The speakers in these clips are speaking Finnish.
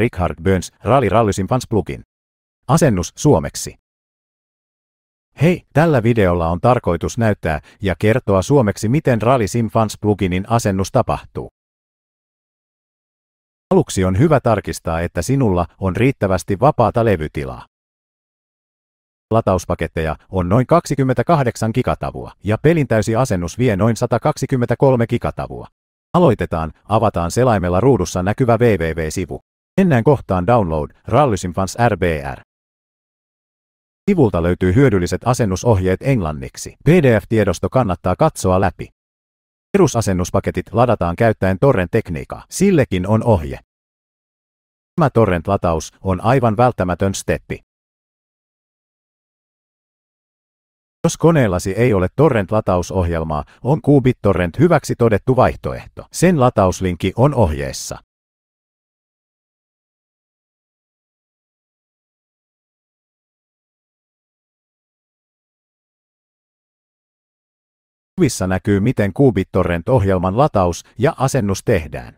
Richard Burns, Rally Simpans Plugin. Asennus suomeksi. Hei, tällä videolla on tarkoitus näyttää ja kertoa suomeksi, miten Rally Simpans pluginin asennus tapahtuu. Aluksi on hyvä tarkistaa, että sinulla on riittävästi vapaata levytilaa. Latauspaketteja on noin 28 gigatavua ja pelin täysi asennus vie noin 123 gigatavua. Aloitetaan, avataan selaimella ruudussa näkyvä www-sivu. Mennään kohtaan Download, Rallysimfans RBR. Sivulta löytyy hyödylliset asennusohjeet englanniksi. PDF-tiedosto kannattaa katsoa läpi. Perusasennuspaketit ladataan käyttäen torrent-tekniikkaa. Sillekin on ohje. Tämä torrent-lataus on aivan välttämätön steppi. Jos koneellasi ei ole torrent-latausohjelmaa, on Torrent hyväksi todettu vaihtoehto. Sen latauslinkki on ohjeessa. Kuvissa näkyy miten KubiTorrent-ohjelman lataus ja asennus tehdään.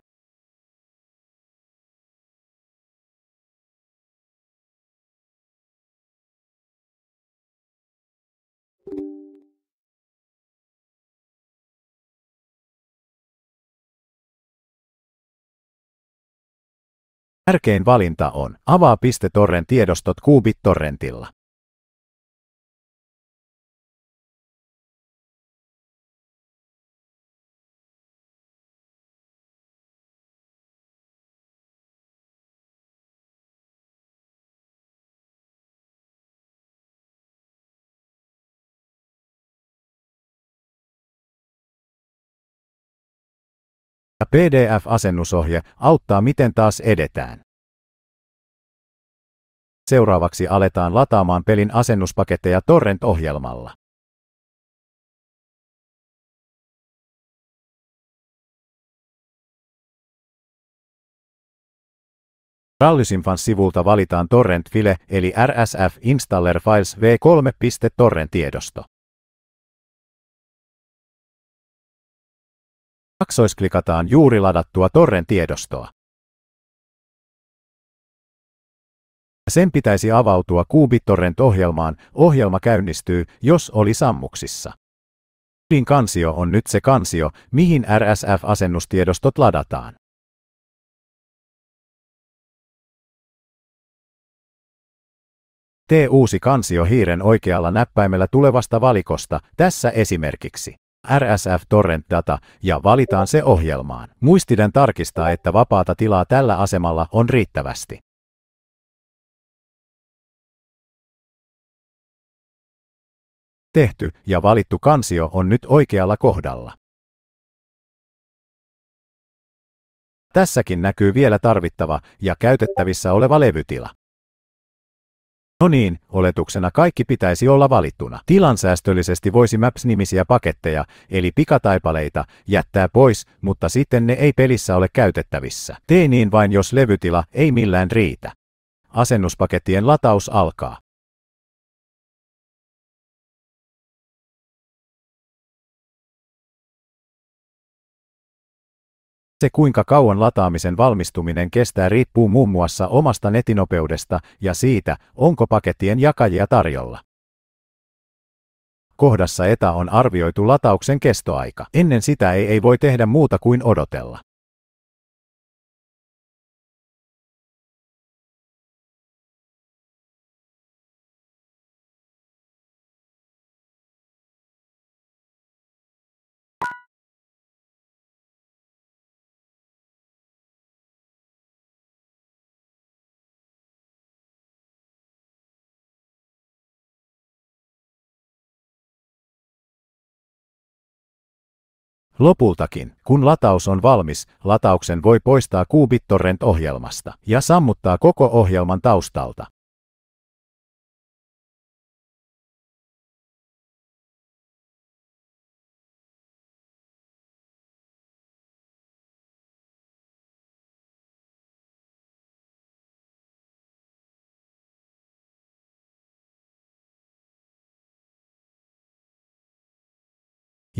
Tärkein valinta on avaa.torren tiedostot KubiTorrentilla. PDF-asennusohje auttaa miten taas edetään. Seuraavaksi aletaan lataamaan pelin asennuspaketteja Torrent-ohjelmalla. Rallysimfan sivulta valitaan Torrent File eli RSF Installer Files v3.torrent-tiedosto. kaksoisklikataan juuri ladattua torren tiedostoa. Sen pitäisi avautua QBitTorrent-ohjelmaan, ohjelma käynnistyy, jos oli sammuksissa. Ydin kansio on nyt se kansio, mihin RSF-asennustiedostot ladataan. Tee uusi kansio hiiren oikealla näppäimellä tulevasta valikosta, tässä esimerkiksi. RSF Torrent Data ja valitaan se ohjelmaan. Muistiden tarkistaa, että vapaata tilaa tällä asemalla on riittävästi. Tehty ja valittu kansio on nyt oikealla kohdalla. Tässäkin näkyy vielä tarvittava ja käytettävissä oleva levytila. No niin, oletuksena kaikki pitäisi olla valittuna. Tilansäästöllisesti voisi Maps-nimisiä paketteja, eli pikataipaleita, jättää pois, mutta sitten ne ei pelissä ole käytettävissä. Tee niin vain jos levytila ei millään riitä. Asennuspakettien lataus alkaa. Se kuinka kauan lataamisen valmistuminen kestää riippuu muun muassa omasta netinopeudesta ja siitä, onko pakettien jakajia tarjolla. Kohdassa ETA on arvioitu latauksen kestoaika. Ennen sitä ei, ei voi tehdä muuta kuin odotella. Lopultakin, kun lataus on valmis, latauksen voi poistaa QBitTorrent-ohjelmasta ja sammuttaa koko ohjelman taustalta.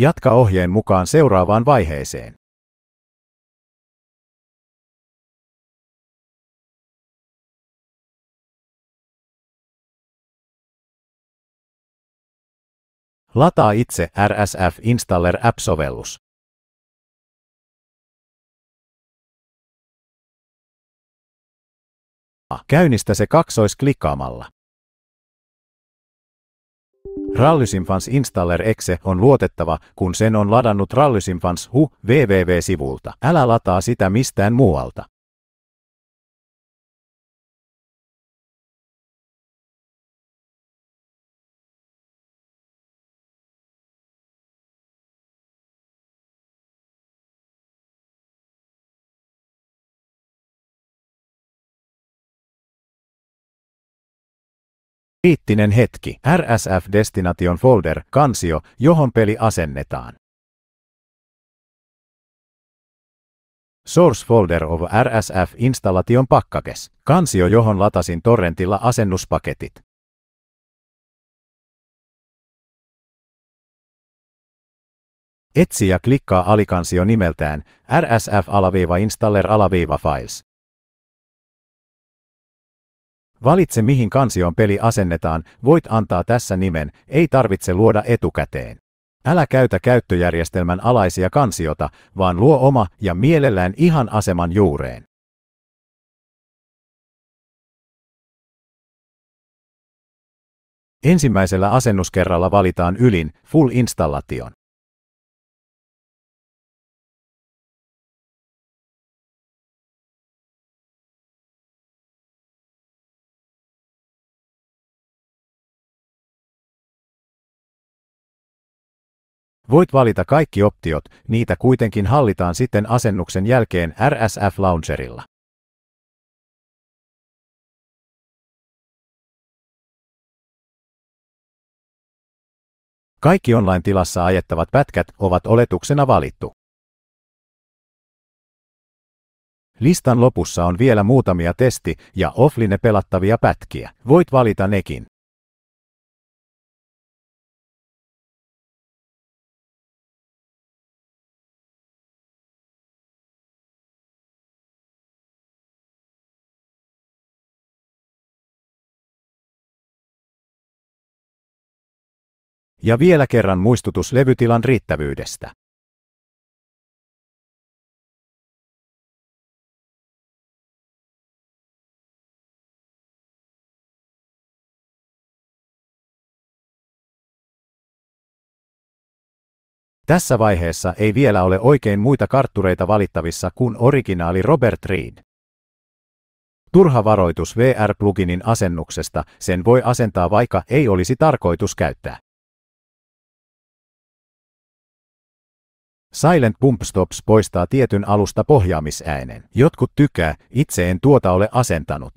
Jatka ohjeen mukaan seuraavaan vaiheeseen. Lataa itse RSF Installer App-sovellus. Käynnistä se kaksoisklikkaamalla. Rallysimfans Installer Exe on luotettava, kun sen on ladannut Rallysimfans hu www-sivulta. Älä lataa sitä mistään muualta. Kriittinen hetki. RSF Destination Folder, kansio, johon peli asennetaan. Source Folder of RSF installation pakkakes. Kansio, johon latasin torrentilla asennuspaketit. Etsi ja klikkaa alikansio nimeltään RSF-installer-files. Valitse mihin kansioon peli asennetaan, voit antaa tässä nimen, ei tarvitse luoda etukäteen. Älä käytä käyttöjärjestelmän alaisia kansiota, vaan luo oma ja mielellään ihan aseman juureen. Ensimmäisellä asennuskerralla valitaan ylin Full Installation. Voit valita kaikki optiot, niitä kuitenkin hallitaan sitten asennuksen jälkeen RSF Launcherilla. Kaikki online-tilassa ajettavat pätkät ovat oletuksena valittu. Listan lopussa on vielä muutamia testi- ja offline pelattavia pätkiä. Voit valita nekin. Ja vielä kerran muistutus levytilan riittävyydestä. Tässä vaiheessa ei vielä ole oikein muita karttureita valittavissa kuin originaali Robert Reed. Turha varoitus VR-pluginin asennuksesta, sen voi asentaa vaikka ei olisi tarkoitus käyttää. Silent Pump Stops poistaa tietyn alusta pohjaamisäänen. Jotkut tykkää, itse en tuota ole asentanut.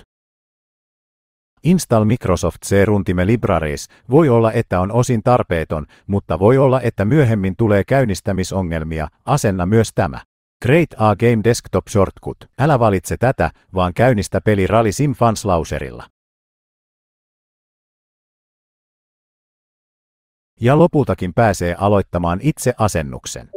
Install Microsoft C-runtime Libraries voi olla, että on osin tarpeeton, mutta voi olla, että myöhemmin tulee käynnistämisongelmia, asenna myös tämä. Create A Game Desktop Shortcut. Älä valitse tätä, vaan käynnistä peli Rally Sim lauserilla. Ja lopultakin pääsee aloittamaan itse asennuksen.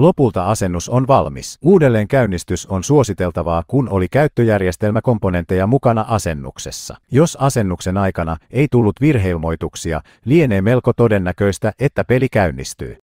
Lopulta asennus on valmis. Uudelleen käynnistys on suositeltavaa, kun oli käyttöjärjestelmäkomponentteja mukana asennuksessa. Jos asennuksen aikana ei tullut virheilmoituksia, lienee melko todennäköistä, että peli käynnistyy.